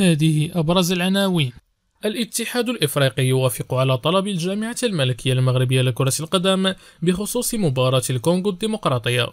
هذه أبرز العناوين الاتحاد الإفريقي يوافق على طلب الجامعة الملكية المغربية لكرة القدم بخصوص مباراة الكونغو الديمقراطية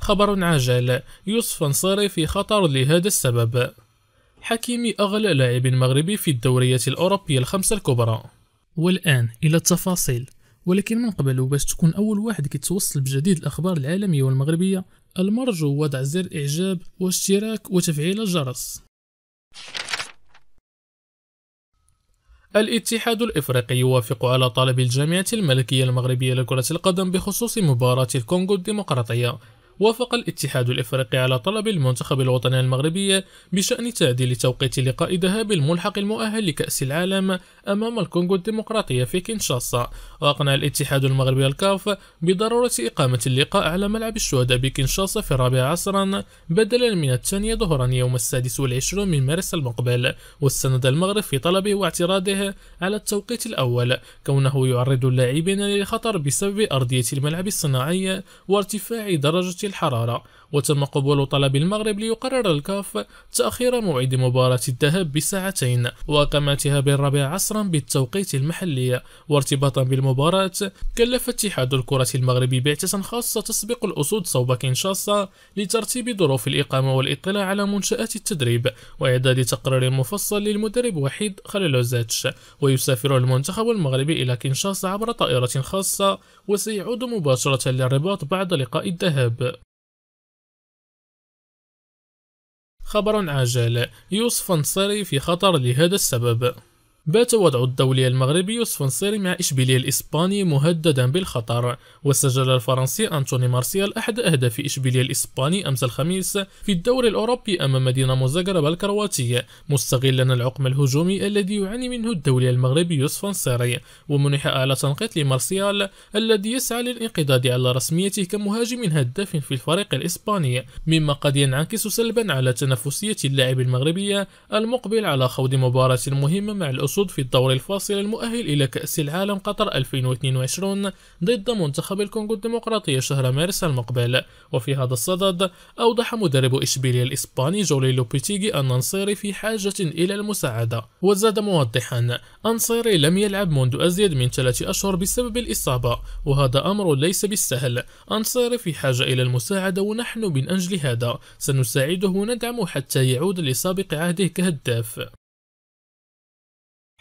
خبر عاجل يوسف انصاري في خطر لهذا السبب حكيمي أغلى لاعب مغربي في الدورية الأوروبية الخمسة الكبرى والآن إلى التفاصيل ولكن من قبل باش تكون أول واحد كيتوصل بجديد الأخبار العالمية والمغربية المرجو وضع زر إعجاب واشتراك وتفعيل الجرس الاتحاد الافريقي يوافق على طلب الجامعة الملكية المغربية لكرة القدم بخصوص مباراة الكونغو الديمقراطية وافق الاتحاد الافريقي على طلب المنتخب الوطني المغربي بشان تعديل توقيت لقاء ذهاب الملحق المؤهل لكاس العالم امام الكونغو الديمقراطيه في كينشاسا واقنع الاتحاد المغربي الكاف بضروره اقامه اللقاء على ملعب الشهداء بكينشاسا في الرابعه عصرا بدلا من الثانيه ظهرا يوم السادس والعشرون من مارس المقبل واستند المغرب في طلبه واعتراضه على التوقيت الاول كونه يعرض اللاعبين للخطر بسبب ارضيه الملعب الصناعي وارتفاع درجه الحرارة وتم قبول طلب المغرب ليقرر الكاف تأخير موعد مباراة الذهاب بساعتين وإقامتها بالربع عصرا بالتوقيت المحلي وارتباطا بالمباراة كلف اتحاد الكرة المغربي بعثة خاصة تسبق الأسود صوب كينشاسا لترتيب ظروف الإقامة والاطلاع على منشآت التدريب وإعداد تقرير مفصل للمدرب وحيد خليلوزاتش ويسافر المنتخب المغربي إلى كينشاسا عبر طائرة خاصة وسيعود مباشرة للرباط بعد لقاء الذهاب خبر عاجل يوسف انصري في خطر لهذا السبب بات وضع الدولي المغربي يوسف نصيري مع إشبيلية الإسباني مهددا بالخطر وسجل الفرنسي أنتوني مارسيال أحد أهداف إشبيلية الإسباني أمس الخميس في الدوري الأوروبي أمام مدينة مزاغرب الكرواتية مستغلا العقم الهجومي الذي يعاني منه الدولي المغربي يوسف نصيري ومنح أعلى تنقيط لمارسيال الذي يسعى للانقضاض على رسميته كمهاجم هداف في الفريق الإسباني مما قد ينعكس سلبا على تنافسية اللاعب المغربي المقبل على خوض مباراة مهمة مع الأسر الحصول في الدور الفاصل المؤهل إلى كأس العالم قطر 2022 ضد منتخب الكونغو الديمقراطية شهر مارس المقبل وفي هذا الصدد أوضح مدرب إشبيليا الإسباني جولي لوبيتيغي أن نصيري في حاجة إلى المساعدة وزاد موضحا أنصيري لم يلعب منذ أزيد من ثلاثة أشهر بسبب الإصابة وهذا أمر ليس بالسهل أنصيري في حاجة إلى المساعدة ونحن من أجل هذا سنساعده وندعمه حتى يعود لسابق عهده كهداف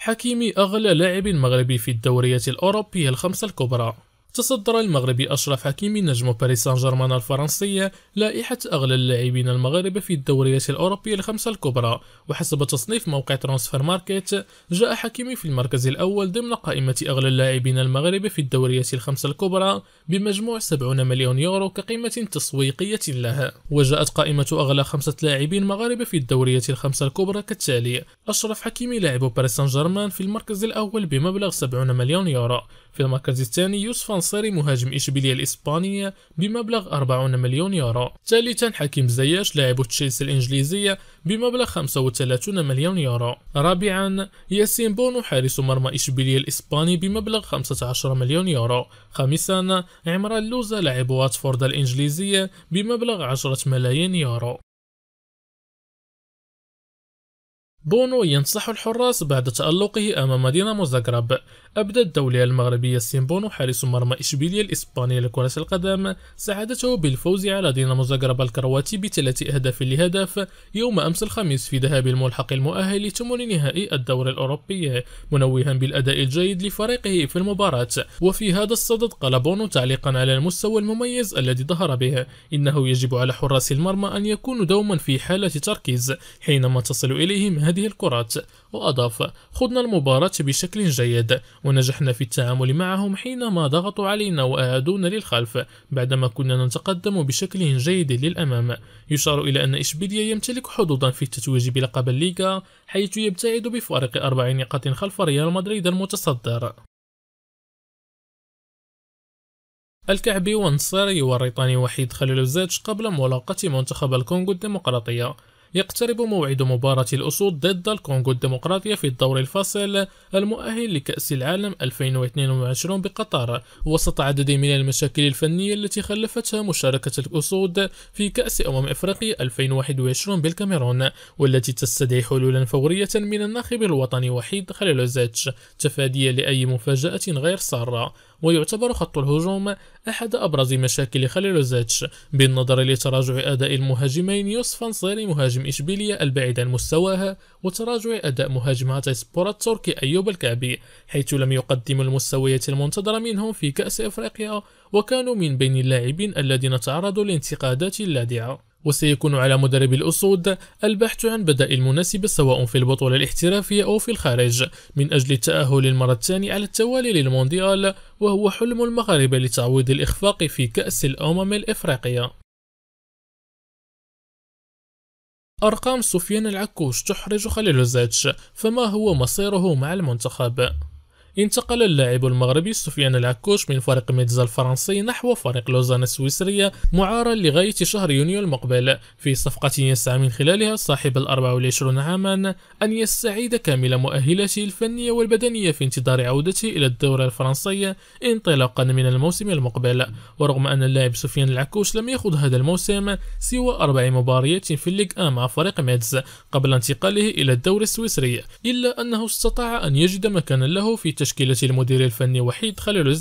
حكيمي أغلى لاعب مغربي في الدوريات الأوروبية الخمسة الكبرى تصدر المغربي أشرف حكيمي نجم باريس سان جيرمان الفرنسية لائحة أغلى اللاعبين المغاربة في الدوريات الأوروبية الخمسة الكبرى وحسب تصنيف موقع ترانسفير ماركت جاء حكيمي في المركز الأول ضمن قائمة أغلى اللاعبين المغاربة في الدوريات الخمسة الكبرى بمجموع 70 مليون يورو كقيمة تسويقية لها وجاءت قائمة أغلى خمسة لاعبين مغاربة في الدوريات الخمسة الكبرى كالتالي أشرف حكيمي لاعب باريس سان جيرمان في المركز الأول بمبلغ 70 مليون يورو في المركز الثاني يوسف انصاري مهاجم إشبيلية الإسبانية بمبلغ 40 مليون يورو ثالثا حكيم زياش لاعب تشيلسي الإنجليزية بمبلغ 35 مليون يورو رابعا ياسين بونو حارس مرمى إشبيلية الإسباني بمبلغ 15 مليون يورو خامسا عمران لوزا لاعب واتفورد الإنجليزية بمبلغ 10 ملايين يورو بونو ينصح الحراس بعد تألقه أمام دينامو زغرب أبدى الدولية المغربية سيمبونو حارس مرمى إشبيلية الإسباني لكرة القدم سعادته بالفوز على دينامو زغرب الكرواتي بثلاث أهداف لهدف يوم أمس الخميس في ذهاب الملحق المؤهل لثمن نهائي الدوري الأوروبي منوها بالأداء الجيد لفريقه في المباراة وفي هذا الصدد قال بونو تعليقا على المستوى المميز الذي ظهر به إنه يجب على حراس المرمى أن يكونوا دوما في حالة تركيز حينما تصل إليهم هذه الكرات وأضاف خضنا المباراة بشكل جيد ونجحنا في التعامل معهم حينما ضغطوا علينا وأعادونا للخلف بعدما كنا نتقدم بشكل جيد للأمام يشار إلى أن إشبيليا يمتلك حظوظا في التتويج بلقب الليغا حيث يبتعد بفارق أربع نقاط خلف ريال مدريد المتصدر الكعبي وانصاري والريطاني وحيد خليل الزاج قبل ملاقاة منتخب الكونغو الديمقراطية يقترب موعد مباراة الأسود ضد الكونغو الديمقراطية في الدور الفاصل المؤهل لكأس العالم 2022 بقطر وسط عدد من المشاكل الفنية التي خلفتها مشاركة الأسود في كأس أمم إفريقيا 2021 بالكاميرون والتي تستدعي حلولا فورية من الناخب الوطني وحيد خليلوزيتش تفاديا لأي مفاجأة غير سارة ويعتبر خط الهجوم أحد أبرز مشاكل خليلوزيتش بالنظر لتراجع أداء المهاجمين يوسف نصيري مهاجم مهاجم إشبيلية البعيد عن مستواها وتراجع أداء مهاجمات تيسبورا التركي أيوب الكعبي حيث لم يقدموا المستويات المنتظرة منهم في كأس أفريقيا وكانوا من بين اللاعبين الذين تعرضوا لانتقادات لاذعة وسيكون على مدرب الأسود البحث عن بدائل مناسبة سواء في البطولة الاحترافية أو في الخارج من أجل التأهل للمرة الثانية على التوالي للمونديال وهو حلم المغاربة لتعويض الإخفاق في كأس الأمم الإفريقية أرقام سفيان العكوش تحرج خليل زيتش فما هو مصيره مع المنتخب؟ انتقل اللاعب المغربي سفيان العكوش من فريق ميتزا الفرنسي نحو فريق لوزان السويسرية معارا لغاية شهر يونيو المقبل في صفقة يسعى من خلالها صاحب ال 24 عاما أن يستعيد كامل مؤهلاته الفنية والبدنية في انتظار عودته إلى الدورة الفرنسية انطلاقا من الموسم المقبل ورغم أن اللاعب سفيان العكوش لم يخوض هذا الموسم سوى أربع مباريات في الليغ آ مع فريق ميتز قبل انتقاله إلى الدوري السويسري إلا أنه استطاع أن يجد مكانا له في التشكيلة المدير الفني وحيد خليل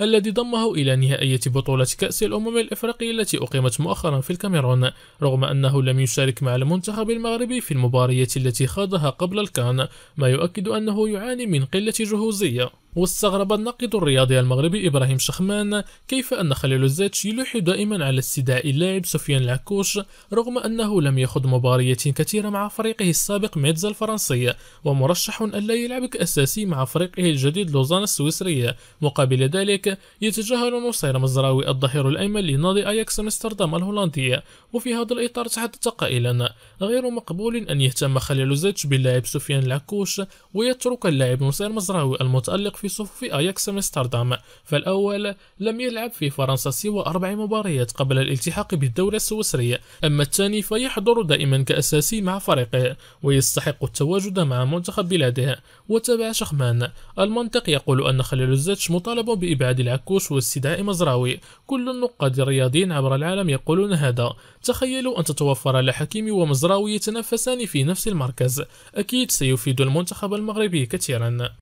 الذي ضمه إلى نهائية بطولة كأس الأمم الإفريقية التي أقيمت مؤخرا في الكاميرون رغم أنه لم يشارك مع المنتخب المغربي في المباريات التي خاضها قبل الكان ما يؤكد أنه يعاني من قلة جهوزية واستغرب الناقد الرياضي المغربي إبراهيم شخمان كيف أن خليل الزيتش يلوح دائما على استدعاء اللاعب سفيان العكوش رغم أنه لم يخض مباريات كثيرة مع فريقه السابق ميتزا الفرنسي ومرشح ألا يلعب كأساسي مع فريقه الجديد لوزان السويسرية مقابل ذلك يتجاهل نصير مزراوي الظهير الأيمن لنادي أياكس أمستردام الهولندية وفي هذا الإطار تحدث قائلا غير مقبول أن يهتم خليل الزيتش باللاعب سفيان العكوش ويترك اللاعب نصير مزراوي المتألق في صفوف أياكس أمستردام فالأول لم يلعب في فرنسا سوى أربع مباريات قبل الالتحاق بالدوري السويسري أما الثاني فيحضر دائما كأساسي مع فريقه ويستحق التواجد مع منتخب بلاده وتابع شخمان المنطق يقول أن خليل الزتش مطالب بإبعاد العكوش واستدعاء مزراوي كل النقاد الرياضيين عبر العالم يقولون هذا تخيلوا أن تتوفر لحكيمي ومزراوي يتنافسان في نفس المركز أكيد سيفيد المنتخب المغربي كثيرا